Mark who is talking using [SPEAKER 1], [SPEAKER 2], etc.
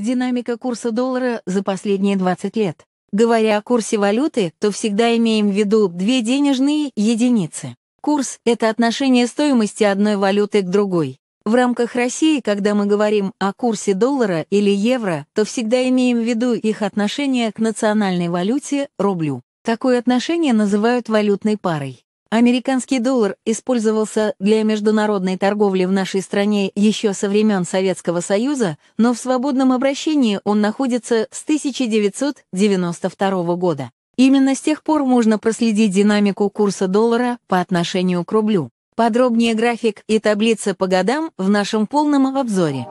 [SPEAKER 1] Динамика курса доллара за последние 20 лет. Говоря о курсе валюты, то всегда имеем в виду две денежные единицы. Курс – это отношение стоимости одной валюты к другой. В рамках России, когда мы говорим о курсе доллара или евро, то всегда имеем в виду их отношение к национальной валюте – рублю. Такое отношение называют валютной парой. Американский доллар использовался для международной торговли в нашей стране еще со времен Советского Союза, но в свободном обращении он находится с 1992 года. Именно с тех пор можно проследить динамику курса доллара по отношению к рублю. Подробнее график и таблица по годам в нашем полном обзоре.